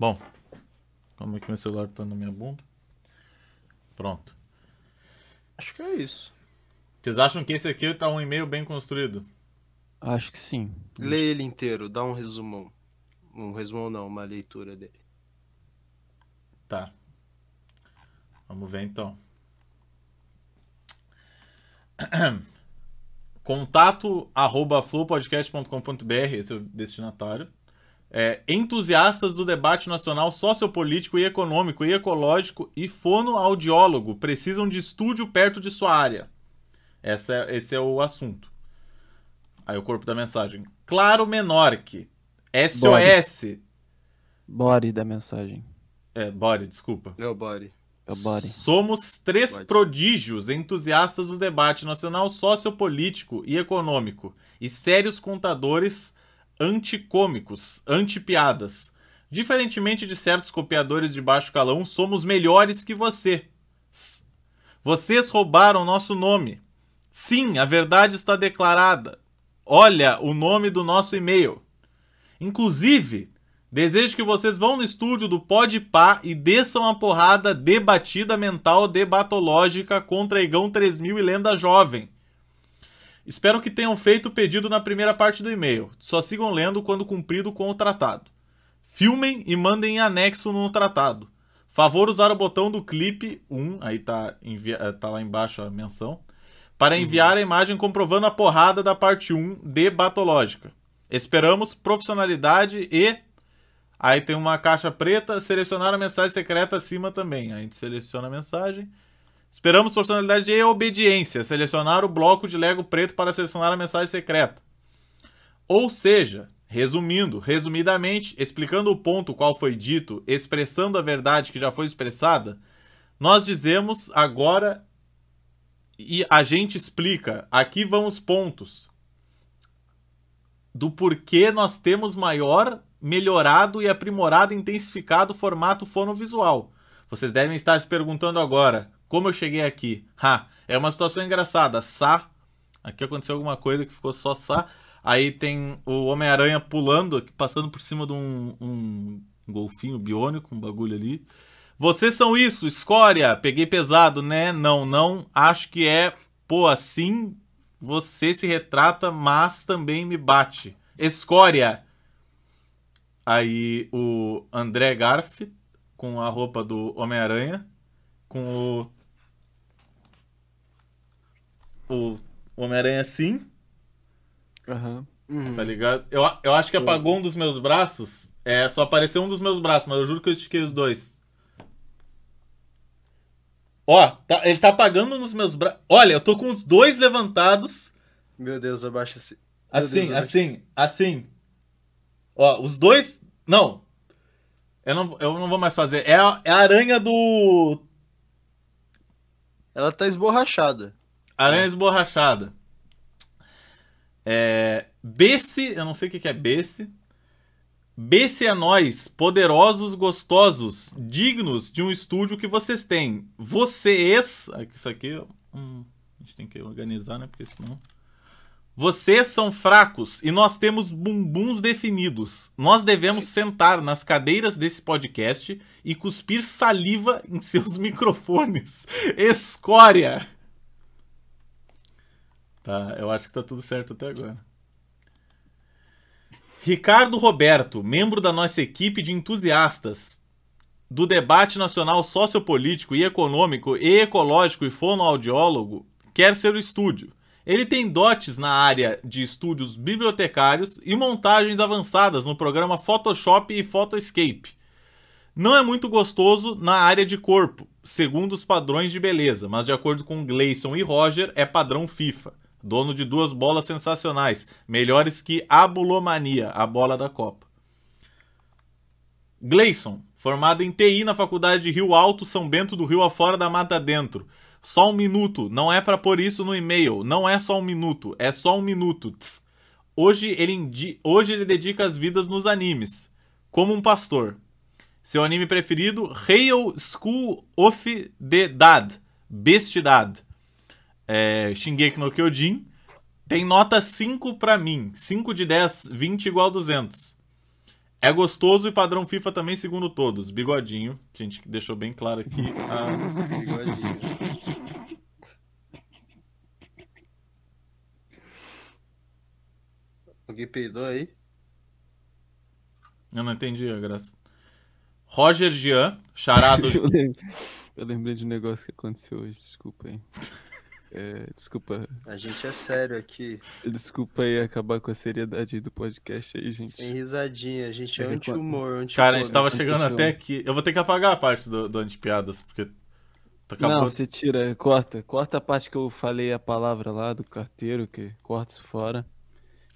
Bom, como é que meu celular tá na minha bunda? Pronto. Acho que é isso. Vocês acham que esse aqui tá um e-mail bem construído? Acho que sim. Lê ele inteiro, dá um resumão. Um resumão não, uma leitura dele. Tá. Vamos ver então. Contato arroba flowpodcast.com.br, esse é o destinatário é, entusiastas do debate nacional sociopolítico e econômico e ecológico e fonoaudiólogo precisam de estúdio perto de sua área. Essa é, esse é o assunto. Aí o corpo da mensagem. Claro Menorque. SOS. Body da mensagem. É, body, desculpa. É o body. É o body. Somos três body. prodígios entusiastas do debate nacional sociopolítico e econômico e sérios contadores anticômicos, antipiadas. Diferentemente de certos copiadores de baixo calão, somos melhores que você. Vocês roubaram nosso nome. Sim, a verdade está declarada. Olha o nome do nosso e-mail. Inclusive, desejo que vocês vão no estúdio do Pode Pá e desçam a porrada debatida mental debatológica contra Egão 3000 e Lenda Jovem Espero que tenham feito o pedido na primeira parte do e-mail. Só sigam lendo quando cumprido com o tratado. Filmem e mandem em anexo no tratado. Favor usar o botão do clipe 1, aí tá, eh, tá lá embaixo a menção, para uhum. enviar uhum. a imagem comprovando a porrada da parte 1 de Batológica. Esperamos profissionalidade e. Aí tem uma caixa preta, selecionar a mensagem secreta acima também. Aí a gente seleciona a mensagem. Esperamos personalidade e obediência. Selecionar o bloco de Lego preto para selecionar a mensagem secreta. Ou seja, resumindo, resumidamente, explicando o ponto qual foi dito, expressando a verdade que já foi expressada, nós dizemos agora e a gente explica. Aqui vão os pontos do porquê nós temos maior, melhorado e aprimorado, intensificado o formato fonovisual. Vocês devem estar se perguntando agora, como eu cheguei aqui? Ha! É uma situação engraçada. Sa. Aqui aconteceu alguma coisa que ficou só Sa. Aí tem o Homem-Aranha pulando, passando por cima de um, um golfinho biônico, um bagulho ali. Vocês são isso, escória! Peguei pesado, né? Não, não. Acho que é. Pô, assim você se retrata, mas também me bate. Escória! Aí o André Garf, com a roupa do Homem-Aranha, com o o tipo, Homem-Aranha sim. Aham. Uhum. Tá ligado? Eu, eu acho que apagou um dos meus braços. É, só apareceu um dos meus braços, mas eu juro que eu estiquei os dois. Ó, tá, ele tá apagando nos meus braços. Olha, eu tô com os dois levantados. Meu Deus, abaixa assim. Assim, Deus, assim, assim. Ó, os dois. Não. Eu não, eu não vou mais fazer. É a, é a aranha do. Ela tá esborrachada. Aranha esborrachada. É, Besse, eu não sei o que é Besse. Besse a é nós, poderosos, gostosos, dignos de um estúdio que vocês têm. Vocês. Isso aqui. Hum, a gente tem que organizar, né? Porque senão. Vocês são fracos e nós temos bumbuns definidos. Nós devemos sentar nas cadeiras desse podcast e cuspir saliva em seus microfones. Escória! Tá, eu acho que tá tudo certo até agora. Ricardo Roberto, membro da nossa equipe de entusiastas do debate nacional sociopolítico e econômico e ecológico e fonoaudiólogo, quer ser o estúdio. Ele tem dotes na área de estúdios bibliotecários e montagens avançadas no programa Photoshop e Photoscape. Não é muito gostoso na área de corpo, segundo os padrões de beleza, mas de acordo com Gleison e Roger, é padrão FIFA dono de duas bolas sensacionais, melhores que a Bulomania, a bola da Copa. Gleison, formado em TI na Faculdade de Rio Alto, São Bento do Rio afora da Mata Dentro. Só um minuto, não é para pôr isso no e-mail, não é só um minuto, é só um minuto. Tss. Hoje ele, hoje ele dedica as vidas nos animes, como um pastor. Seu anime preferido, Hail School of the Dad, Bestidad é, Shingeki no Kyojin, tem nota 5 para mim. 5 de 10, 20 igual 200. É gostoso e padrão FIFA também, segundo todos. Bigodinho, que a gente deixou bem claro aqui. A... Bigodinho. Alguém peidou aí? Eu não entendi a graça. Roger Jean, charado. eu, lembrei, eu lembrei de um negócio que aconteceu hoje, desculpa aí. É, desculpa. A gente é sério aqui. Desculpa aí acabar com a seriedade do podcast aí, gente. Sem risadinha, a gente é anti-humor, anti Cara, a gente tava chegando então. até aqui. Eu vou ter que apagar a parte do, do anti-piadas, porque. Não, você tira, corta. Corta a parte que eu falei a palavra lá do carteiro, que corta isso fora.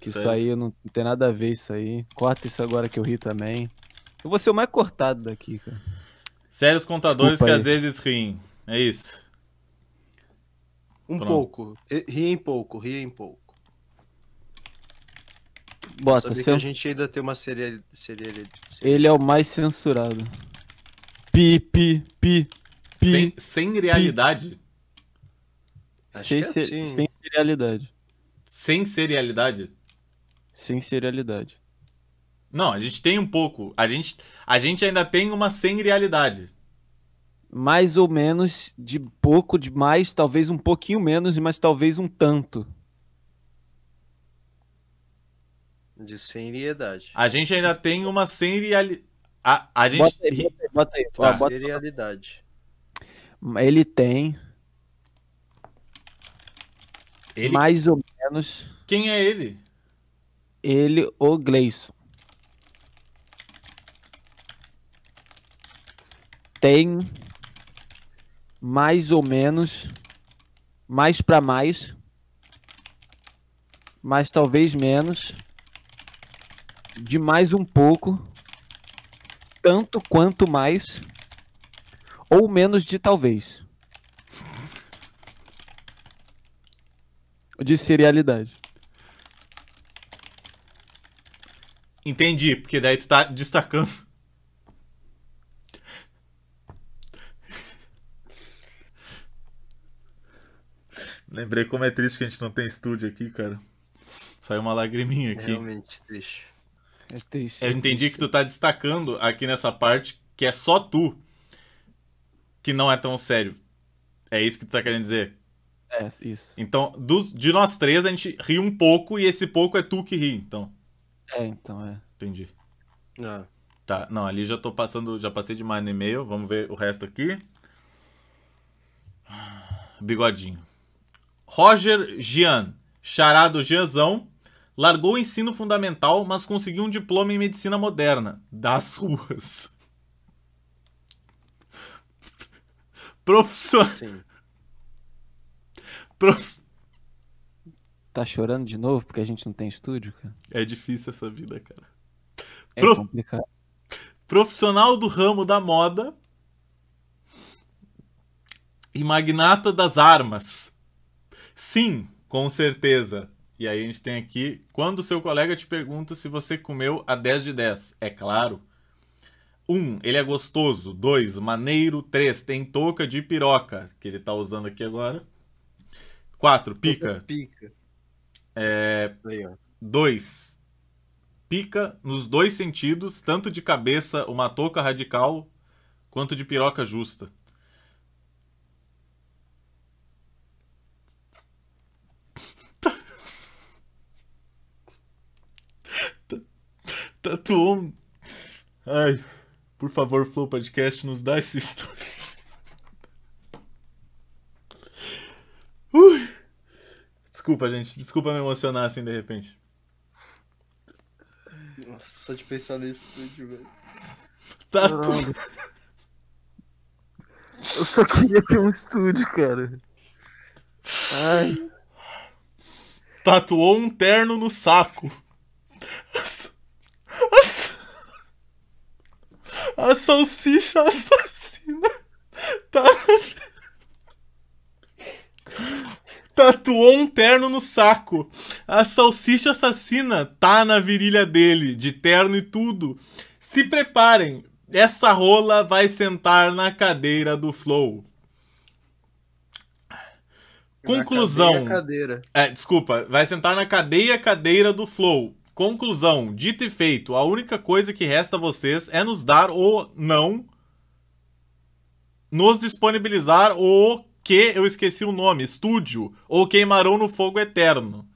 Que isso, isso é aí não tem nada a ver isso aí. Corta isso agora que eu ri também. Eu vou ser o mais cortado daqui, cara. Sérios contadores Desculpa que aí. às vezes riem. É isso. Um Pronto. pouco. Ria em pouco, ria em pouco. Bota, seu... a gente ainda tem uma serialidade. Ele é o mais censurado. Pi, pi, pi, pi. Sem, sem realidade? Acho sem, é assim. sem serialidade. Sem serialidade? Sem serialidade. Não, a gente tem um pouco. A gente, a gente ainda tem uma sem realidade mais ou menos de pouco, de mais, talvez um pouquinho menos, mas talvez um tanto. De seriedade. A gente ainda tem uma serialidade. A, a gente... Bota aí, bota aí. Bota Tá. Bota... Serialidade. Ele tem. Ele... Mais ou menos. Quem é ele? Ele, o Gleison. Tem mais ou menos, mais para mais, mas talvez menos, de mais um pouco, tanto quanto mais, ou menos de talvez. De serialidade. Entendi, porque daí tu tá destacando Lembrei como é triste que a gente não tem estúdio aqui, cara. Saiu uma lagriminha é aqui. É realmente triste. É triste. Eu é entendi triste. que tu tá destacando aqui nessa parte que é só tu que não é tão sério. É isso que tu tá querendo dizer? É, isso. Então, dos, de nós três, a gente ri um pouco e esse pouco é tu que ri, então. É, então, é. Entendi. Ah. Tá, não, ali já tô passando, já passei de mais e meio, vamos ver o resto aqui. Ah, bigodinho. Roger Gian, charado Gianzão, largou o ensino fundamental, mas conseguiu um diploma em medicina moderna, das ruas. Profissional. Prof... Tá chorando de novo porque a gente não tem estúdio, cara? É difícil essa vida, cara. É complicado. Profissional do ramo da moda e magnata das armas. Sim, com certeza. E aí a gente tem aqui, quando seu colega te pergunta se você comeu a 10 de 10, é claro. 1. Um, ele é gostoso. 2. Maneiro. 3. Tem touca de piroca, que ele tá usando aqui agora. 4. Pica. Pica. É... 2. Pica nos dois sentidos, tanto de cabeça, uma touca radical, quanto de piroca justa. Tatuou Ai, por favor, Flow Podcast, nos dá esse estúdio. Ui. Desculpa, gente. Desculpa me emocionar assim de repente. Nossa, só de pensar no estúdio, velho. Tá Eu só queria ter um estúdio, cara. Ai. Tatuou um terno no saco. A salsicha assassina tá... tatuou um terno no saco. A salsicha assassina tá na virilha dele, de terno e tudo. Se preparem, essa rola vai sentar na cadeira do Flow. Conclusão. Na cadeia, cadeira. É, desculpa, vai sentar na cadeia cadeira do Flow. Conclusão, dito e feito, a única coisa que resta a vocês é nos dar ou não, nos disponibilizar o que eu esqueci o nome, estúdio, ou queimarão no fogo eterno.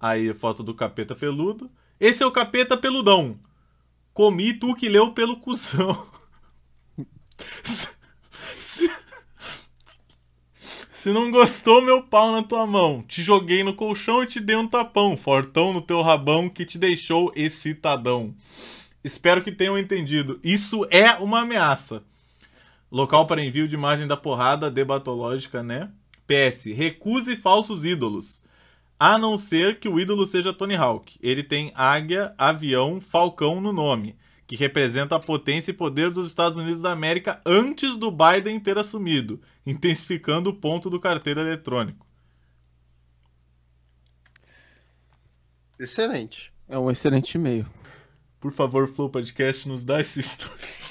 Aí foto do capeta peludo. Esse é o capeta peludão. Comi tu que leu pelo cuzão. Se não gostou, meu pau na tua mão. Te joguei no colchão e te dei um tapão, fortão no teu rabão que te deixou excitadão. Espero que tenham entendido. Isso é uma ameaça. Local para envio de imagem da porrada debatológica, né? PS. Recuse falsos ídolos. A não ser que o ídolo seja Tony Hawk. Ele tem águia, avião, falcão no nome que representa a potência e poder dos Estados Unidos da América antes do Biden ter assumido, intensificando o ponto do carteiro eletrônico. Excelente. É um excelente e-mail. Por favor, Flow Podcast, nos dá esse história.